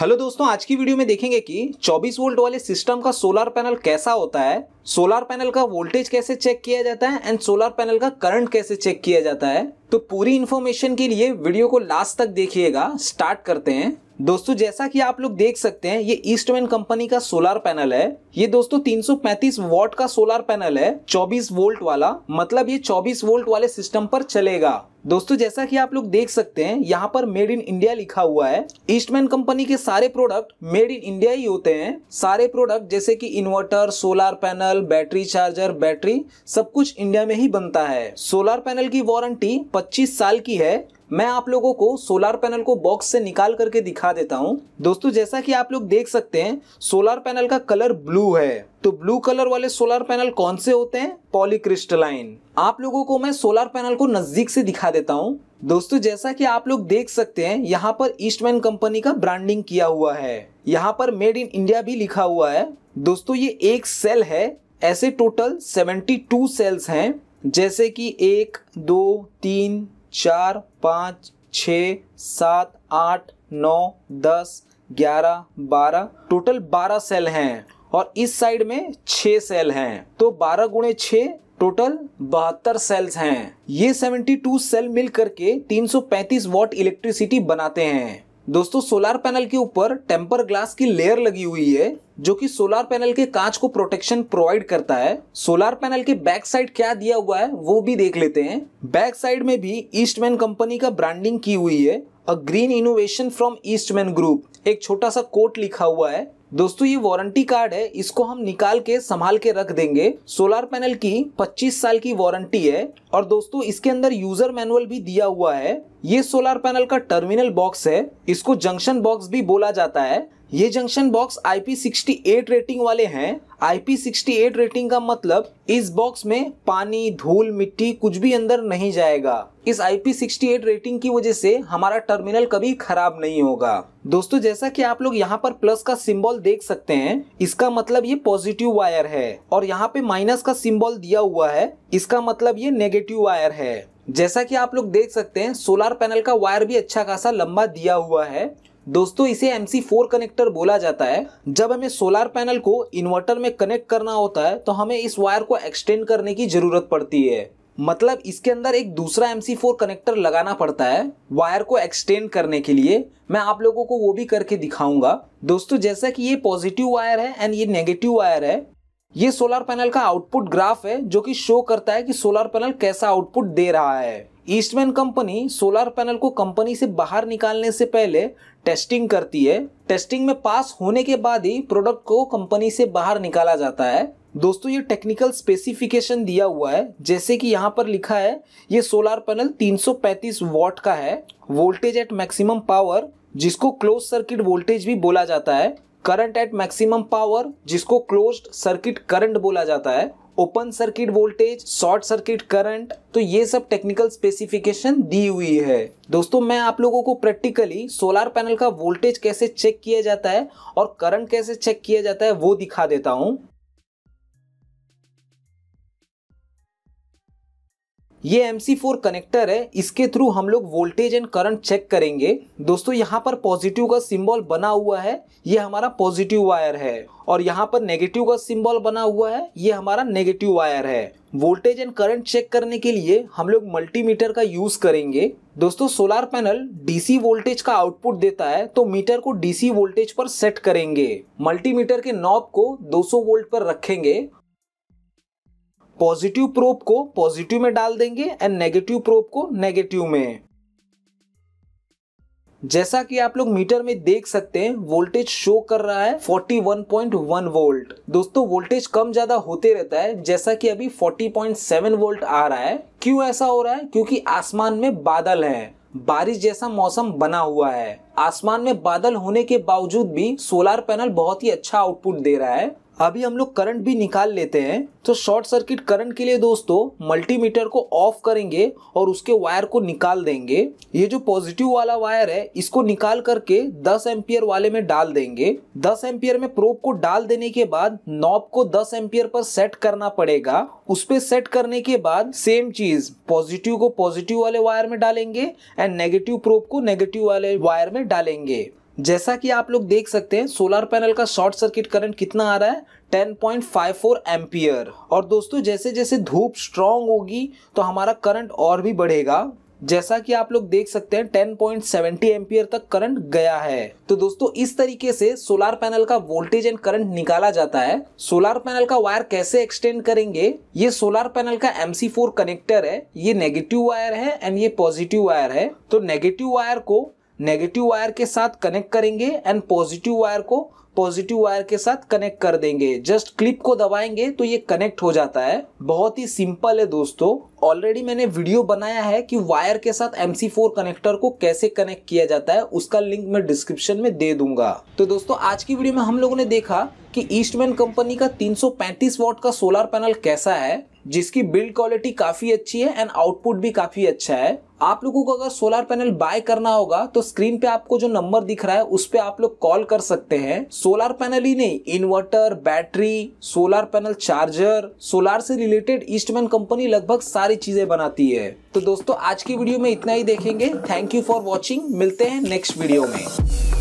hello दोस्तों आज की वीडियो में देखेंगे कि 24 वोल्ट वाले सिस्टम का सोलर पैनल कैसा होता है सोलर पैनल का वोल्टेज कैसे चेक किया जाता है एंड सोलर पैनल का करंट कैसे चेक किया जाता है तो पूरी इन्फॉर्मेशन के लिए वीडियो को लास्ट तक देखिएगा स्टार्ट करते हैं दोस्तों जैसा कि आप लोग देख सकते हैं ये ईस्टमैन कंपनी का सोलर पैनल है ये दोस्तों 335 वॉट का सोलर पैनल है 24 वोल्ट वाला मतलब ये 24 वोल्ट वाले सिस्टम पर चलेगा दोस्तों जैसा कि आप लोग देख सकते हैं यहाँ पर मेड इन इंडिया लिखा हुआ है ईस्टमैन कंपनी के सारे प्रोडक्ट मेड इन इंडिया ही होते हैं सारे प्रोडक्ट जैसे कि inverter solar panel battery charger battery सब कुछ इंडिया में ही बनता है सोलर पैनल की वारंटी 25 साल की है मैं आप लोगों को सोलर पैनल को बॉक्स से निकाल करके दिखा देता हूँ दोस्तों जैसा कि आप लोग देख सकते हैं सोलर पैनल का कलर ब्लू है तो ब्लू कलर वाले सोलर पैनल कौन से होते हैं पॉलीक्रिस्टलाइन आप लोगों को मैं सोलर पैनल को नजदीक से दिखा देता हूँ दोस्तों जैसा कि आप लोग देख सकते हैं यहाँ पर ईस्टमैन कंपनी का ब्रांडिंग किया हुआ है यहाँ पर मेड इन इंडिया भी लिखा हुआ है दोस्तों ये एक सेल है ऐसे टोटल सेवेंटी सेल्स हैं जैसे कि एक दो तीन चार पाँच छ सात आठ नौ दस ग्यारह बारह टोटल बारह सेल हैं और इस साइड में छह सेल हैं तो बारह गुणे छ टोटल बहत्तर सेल्स हैं ये 72 सेल मिल करके 335 वॉट इलेक्ट्रिसिटी बनाते हैं दोस्तों सोलार पैनल के ऊपर टेम्पर ग्लास की लेयर लगी हुई है जो कि सोलार पैनल के कांच को प्रोटेक्शन प्रोवाइड करता है सोलार पैनल के बैक साइड क्या दिया हुआ है वो भी देख लेते हैं बैक साइड में भी ईस्टमैन कंपनी का ब्रांडिंग की हुई है a green innovation from Eastman group एक छोटा सा कोट लिखा हुआ है दोस्तों ये वारंटी कार्ड है इसको हम निकाल के संभाल के रख देंगे सोलर पैनल की 25 साल की वारंटी है और दोस्तों इसके अंदर यूजर मैनुअल भी दिया हुआ है ये सोलर पैनल का टर्मिनल बॉक्स है इसको जंक्शन बॉक्स भी बोला जाता है ये जंक्शन बॉक्स IP68 रेटिंग वाले हैं IP68 रेटिंग का मतलब इस बॉक्स में पानी धूल मिट्टी कुछ भी अंदर नहीं जाएगा इस IP68 रेटिंग की वजह से हमारा टर्मिनल कभी खराब नहीं होगा दोस्तों जैसा कि आप लोग यहाँ पर प्लस का सिंबल देख सकते हैं इसका मतलब ये पॉजिटिव वायर है और यहाँ पे माइनस का सिंबल दिया हुआ है इसका मतलब ये नेगेटिव वायर है जैसा कि आप लोग देख सकते हैं सोलार पैनल का वायर भी अच्छा खासा लंबा दिया हुआ है दोस्तों इसे एम फोर कनेक्टर बोला जाता है जब हमें सोलार पैनल को इन्वर्टर में कनेक्ट करना होता है तो हमें इस वायर को एक्सटेंड करने की जरूरत पड़ती है मतलब इसके अंदर एक दूसरा एम फोर कनेक्टर लगाना पड़ता है वायर को एक्सटेंड करने के लिए मैं आप लोगों को वो भी करके दिखाऊंगा दोस्तों जैसा कि ये पॉजिटिव वायर है एंड ये नेगेटिव वायर है ये सोलर पैनल का आउटपुट ग्राफ है जो कि शो करता है कि सोलर पैनल कैसा आउटपुट दे रहा है ईस्टमैन कंपनी सोलर पैनल को कंपनी से बाहर निकालने से पहले टेस्टिंग करती है टेस्टिंग में पास होने के बाद ही प्रोडक्ट को कंपनी से बाहर निकाला जाता है दोस्तों ये टेक्निकल स्पेसिफिकेशन दिया हुआ है जैसे कि यहाँ पर लिखा है ये सोलर पैनल 335 वॉट का है वोल्टेज एट मैक्सिमम पावर जिसको क्लोज सर्किट वोल्टेज भी बोला जाता है करंट एट मैक्सिमम पावर जिसको क्लोज सर्किट करंट बोला जाता है open circuit voltage short circuit current तो ये सब टेक्निकल स्पेसिफिकेशन दी हुई है दोस्तों मैं आप लोगों को प्रैक्टिकली सोलार पैनल का वोल्टेज कैसे चेक किया जाता है और करंट कैसे चेक किया जाता है वो दिखा देता हूँ ये एम फोर कनेक्टर है इसके थ्रू हम लोग वोल्टेज एंड करंट चेक करेंगे दोस्तों यहाँ पर पॉजिटिव का सिंबल बना हुआ है ये हमारा पॉजिटिव वायर है और यहाँ पर नेगेटिव का सिंबल बना हुआ है ये हमारा नेगेटिव वायर है वोल्टेज एंड करंट चेक करने के लिए हम लोग मल्टीमीटर का यूज करेंगे दोस्तों सोलार पैनल डीसी वोल्टेज का आउटपुट देता है तो मीटर को डीसी वोल्टेज पर सेट करेंगे मल्टीमीटर के नॉब को 200 वोल्ट पर रखेंगे पॉजिटिव प्रोप को पॉजिटिव में डाल देंगे एंड नेगेटिव प्रोप को नेगेटिव में जैसा कि आप लोग मीटर में देख सकते हैं वोल्टेज शो कर रहा है 41.1 वोल्ट दोस्तों वोल्टेज कम ज्यादा होते रहता है जैसा कि अभी 40.7 वोल्ट आ रहा है क्यों ऐसा हो रहा है क्योंकि आसमान में बादल है बारिश जैसा मौसम बना हुआ है आसमान में बादल होने के बावजूद भी सोलर पैनल बहुत ही अच्छा आउटपुट दे रहा है अभी हम लोग करंट भी निकाल लेते हैं तो शॉर्ट सर्किट करंट के लिए दोस्तों मल्टीमीटर को ऑफ करेंगे और उसके वायर को निकाल देंगे ये जो पॉजिटिव वाला वायर है इसको निकाल करके 10 एम्पियर वाले में डाल देंगे 10 एम्पियर में प्रोब को डाल देने के बाद नॉब को 10 एम्पियर पर सेट करना पड़ेगा उस पर सेट करने के बाद सेम चीज पॉजिटिव को पॉजिटिव वाले वायर में डालेंगे एंड नेगेटिव प्रोप को नेगेटिव वाले वायर में डालेंगे जैसा कि आप लोग देख सकते हैं सोलर पैनल का शॉर्ट सर्किट करंट कितना आ रहा है 10.54 एम्पियर और दोस्तों जैसे जैसे धूप स्ट्रांग होगी तो हमारा करंट और भी बढ़ेगा जैसा कि आप लोग देख सकते हैं 10.70 पॉइंट तक करंट गया है तो दोस्तों इस तरीके से सोलर पैनल का वोल्टेज एंड करंट निकाला जाता है सोलर पैनल का वायर कैसे एक्सटेंड करेंगे ये सोलर पैनल का एम कनेक्टर है ये नेगेटिव वायर है एंड ये पॉजिटिव वायर है तो नेगेटिव वायर को नेगेटिव वायर के साथ कनेक्ट करेंगे एंड पॉजिटिव वायर को पॉजिटिव वायर के साथ कनेक्ट कर देंगे जस्ट क्लिप को दबाएंगे तो ये कनेक्ट हो जाता है बहुत ही सिंपल है दोस्तों ऑलरेडी मैंने वीडियो बनाया है कि वायर के साथ MC4 कनेक्टर को कैसे कनेक्ट किया जाता है उसका लिंक मैं डिस्क्रिप्शन में दे दूंगा तो दोस्तों आज की वीडियो में हम लोगों ने देखा कि ईस्टमैन कंपनी का 335 वॉट का सोलर पैनल कैसा है जिसकी बिल्ड क्वालिटी काफ़ी अच्छी है एंड आउटपुट भी काफ़ी अच्छा है आप लोगों को अगर सोलर पैनल बाय करना होगा तो स्क्रीन पे आपको जो नंबर दिख रहा है उस पर आप लोग कॉल कर सकते हैं सोलर पैनल ही नहीं inverter battery solar panel charger solar से रिलेटेड ईस्टमैन कंपनी लगभग सारी चीजें बनाती है तो दोस्तों आज की वीडियो में इतना ही देखेंगे थैंक यू फॉर वॉचिंग मिलते हैं नेक्स्ट वीडियो में